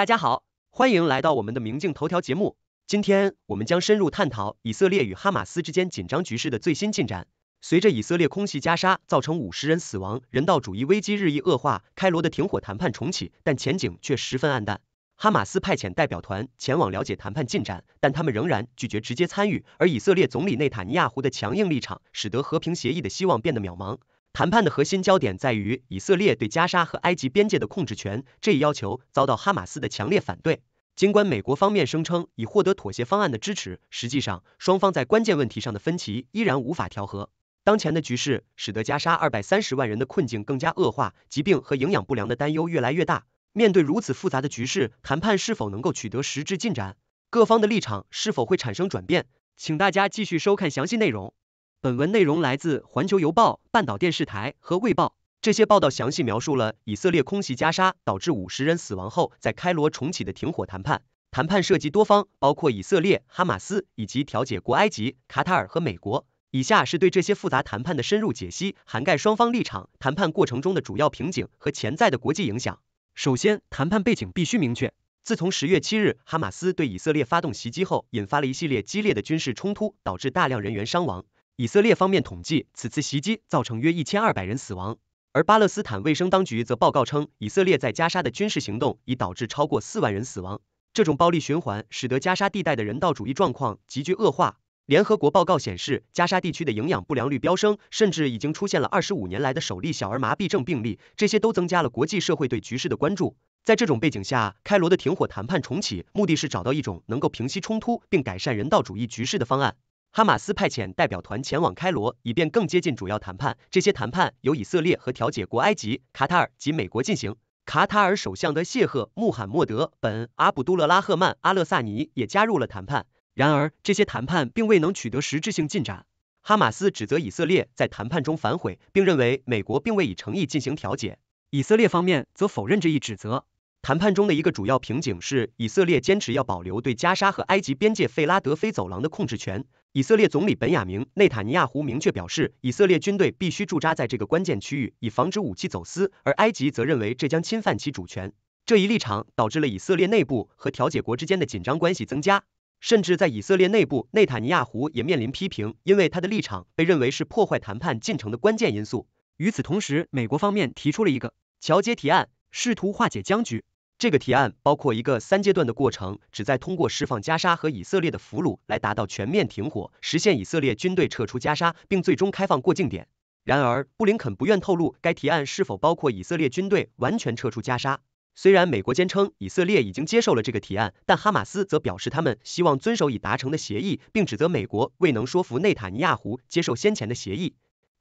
大家好，欢迎来到我们的明镜头条节目。今天我们将深入探讨以色列与哈马斯之间紧张局势的最新进展。随着以色列空袭加沙造成五十人死亡，人道主义危机日益恶化。开罗的停火谈判重启，但前景却十分黯淡。哈马斯派遣代表团前往了解谈判进展，但他们仍然拒绝直接参与。而以色列总理内塔尼亚胡的强硬立场，使得和平协议的希望变得渺茫。谈判的核心焦点在于以色列对加沙和埃及边界的控制权，这一要求遭到哈马斯的强烈反对。尽管美国方面声称已获得妥协方案的支持，实际上双方在关键问题上的分歧依然无法调和。当前的局势使得加沙二百三十万人的困境更加恶化，疾病和营养不良的担忧越来越大。面对如此复杂的局势，谈判是否能够取得实质进展？各方的立场是否会产生转变？请大家继续收看详细内容。本文内容来自《环球邮报》、《半岛电视台》和《卫报》。这些报道详细描述了以色列空袭加沙导致五十人死亡后，在开罗重启的停火谈判。谈判涉及多方，包括以色列、哈马斯以及调解国埃及、卡塔尔和美国。以下是对这些复杂谈判的深入解析，涵盖双方立场、谈判过程中的主要瓶颈和潜在的国际影响。首先，谈判背景必须明确。自从十月七日哈马斯对以色列发动袭击后，引发了一系列激烈的军事冲突，导致大量人员伤亡。以色列方面统计，此次袭击造成约一千二百人死亡，而巴勒斯坦卫生当局则报告称，以色列在加沙的军事行动已导致超过四万人死亡。这种暴力循环使得加沙地带的人道主义状况急剧恶化。联合国报告显示，加沙地区的营养不良率飙升，甚至已经出现了二十五年来的首例小儿麻痹症病例。这些都增加了国际社会对局势的关注。在这种背景下，开罗的停火谈判重启，目的是找到一种能够平息冲突并改善人道主义局势的方案。哈马斯派遣代表团前往开罗，以便更接近主要谈判。这些谈判由以色列和调解国埃及、卡塔尔及美国进行。卡塔尔首相的谢赫穆罕默德本阿卜杜勒拉赫曼阿勒萨尼也加入了谈判。然而，这些谈判并未能取得实质性进展。哈马斯指责以色列在谈判中反悔，并认为美国并未以诚意进行调解。以色列方面则否认这一指责。谈判中的一个主要瓶颈是以色列坚持要保留对加沙和埃及边界费拉德菲走廊的控制权。以色列总理本雅明·内塔尼亚胡明确表示，以色列军队必须驻扎在这个关键区域，以防止武器走私。而埃及则认为这将侵犯其主权。这一立场导致了以色列内部和调解国之间的紧张关系增加，甚至在以色列内部，内塔尼亚胡也面临批评，因为他的立场被认为是破坏谈判进程的关键因素。与此同时，美国方面提出了一个交接提案，试图化解僵局。这个提案包括一个三阶段的过程，旨在通过释放加沙和以色列的俘虏来达到全面停火，实现以色列军队撤出加沙，并最终开放过境点。然而，布林肯不愿透露该提案是否包括以色列军队完全撤出加沙。虽然美国坚称以色列已经接受了这个提案，但哈马斯则表示他们希望遵守已达成的协议，并指责美国未能说服内塔尼亚胡接受先前的协议。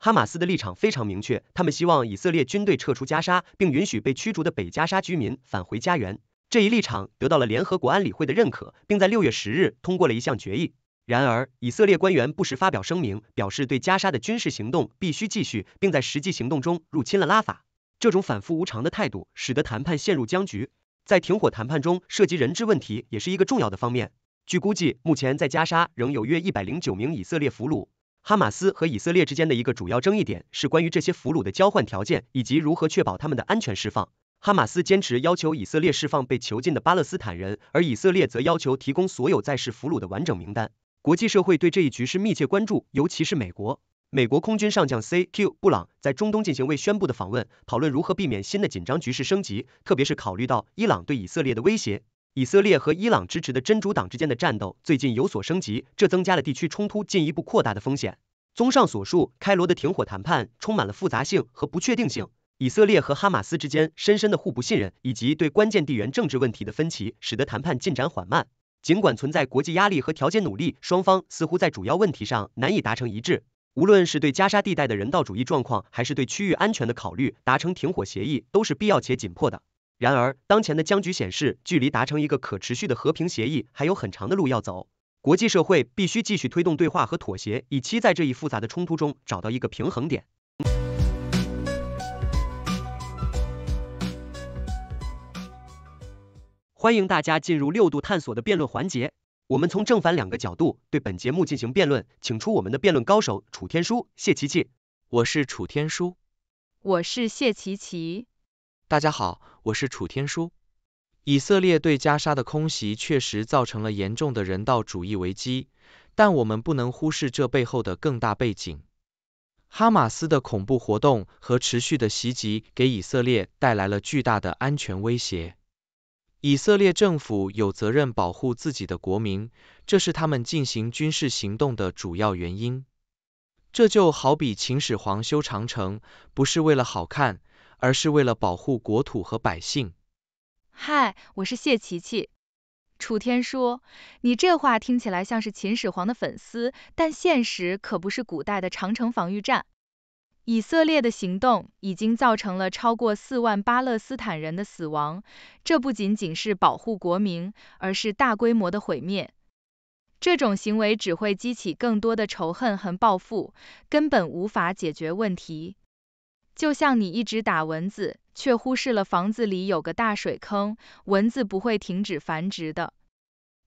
哈马斯的立场非常明确，他们希望以色列军队撤出加沙，并允许被驱逐的北加沙居民返回家园。这一立场得到了联合国安理会的认可，并在六月十日通过了一项决议。然而，以色列官员不时发表声明，表示对加沙的军事行动必须继续，并在实际行动中入侵了拉法。这种反复无常的态度使得谈判陷入僵局。在停火谈判中，涉及人质问题也是一个重要的方面。据估计，目前在加沙仍有约一百零九名以色列俘虏。哈马斯和以色列之间的一个主要争议点是关于这些俘虏的交换条件以及如何确保他们的安全释放。哈马斯坚持要求以色列释放被囚禁的巴勒斯坦人，而以色列则要求提供所有在世俘虏的完整名单。国际社会对这一局势密切关注，尤其是美国。美国空军上将 C.Q. 布朗在中东进行未宣布的访问，讨论如何避免新的紧张局势升级，特别是考虑到伊朗对以色列的威胁。以色列和伊朗支持的真主党之间的战斗最近有所升级，这增加了地区冲突进一步扩大的风险。综上所述，开罗的停火谈判充满了复杂性和不确定性。以色列和哈马斯之间深深的互不信任以及对关键地缘政治问题的分歧，使得谈判进展缓慢。尽管存在国际压力和调解努力，双方似乎在主要问题上难以达成一致。无论是对加沙地带的人道主义状况，还是对区域安全的考虑，达成停火协议都是必要且紧迫的。然而，当前的僵局显示，距离达成一个可持续的和平协议还有很长的路要走。国际社会必须继续推动对话和妥协，以期在这一复杂的冲突中找到一个平衡点。欢迎大家进入六度探索的辩论环节，我们从正反两个角度对本节目进行辩论，请出我们的辩论高手楚天舒、谢琪琪。我是楚天舒，我是谢琪琪。大家好，我是楚天舒。以色列对加沙的空袭确实造成了严重的人道主义危机，但我们不能忽视这背后的更大背景。哈马斯的恐怖活动和持续的袭击给以色列带来了巨大的安全威胁。以色列政府有责任保护自己的国民，这是他们进行军事行动的主要原因。这就好比秦始皇修长城，不是为了好看。而是为了保护国土和百姓。嗨，我是谢琪琪。楚天说：“你这话听起来像是秦始皇的粉丝，但现实可不是古代的长城防御战。以色列的行动已经造成了超过四万巴勒斯坦人的死亡，这不仅仅是保护国民，而是大规模的毁灭。这种行为只会激起更多的仇恨和报复，根本无法解决问题。就像你一直打蚊子，却忽视了房子里有个大水坑，蚊子不会停止繁殖的。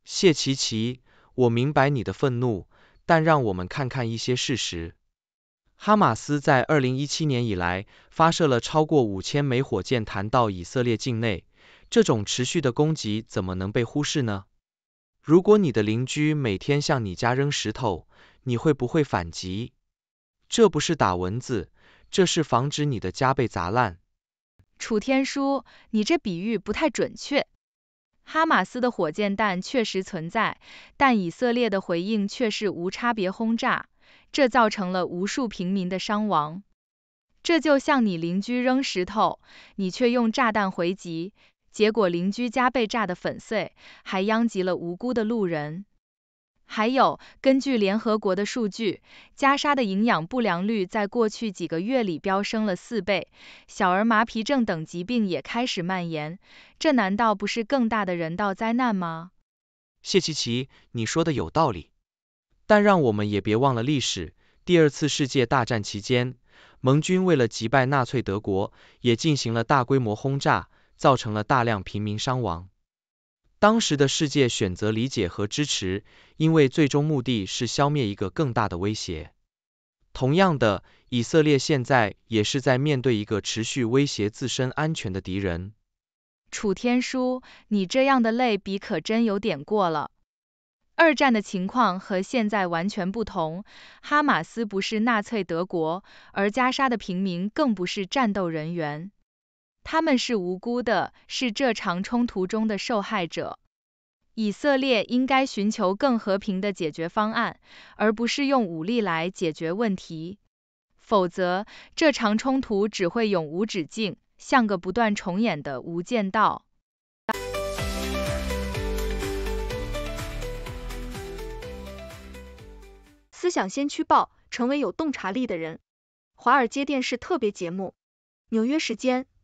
谢琪琪，我明白你的愤怒，但让我们看看一些事实。哈马斯在二零一七年以来发射了超过五千枚火箭弹到以色列境内，这种持续的攻击怎么能被忽视呢？如果你的邻居每天向你家扔石头，你会不会反击？这不是打蚊子。这是防止你的家被砸烂。楚天舒，你这比喻不太准确。哈马斯的火箭弹确实存在，但以色列的回应却是无差别轰炸，这造成了无数平民的伤亡。这就像你邻居扔石头，你却用炸弹回击，结果邻居家被炸得粉碎，还殃及了无辜的路人。还有，根据联合国的数据，加沙的营养不良率在过去几个月里飙升了四倍，小儿麻痹症等疾病也开始蔓延，这难道不是更大的人道灾难吗？谢琪琪，你说的有道理，但让我们也别忘了历史，第二次世界大战期间，盟军为了击败纳粹德国，也进行了大规模轰炸，造成了大量平民伤亡。当时的世界选择理解和支持，因为最终目的是消灭一个更大的威胁。同样的，以色列现在也是在面对一个持续威胁自身安全的敌人。楚天舒，你这样的类比可真有点过了。二战的情况和现在完全不同，哈马斯不是纳粹德国，而加沙的平民更不是战斗人员。他们是无辜的，是这场冲突中的受害者。以色列应该寻求更和平的解决方案，而不是用武力来解决问题。否则，这场冲突只会永无止境，像个不断重演的无间道。思想先驱报，成为有洞察力的人。华尔街电视特别节目，纽约时间。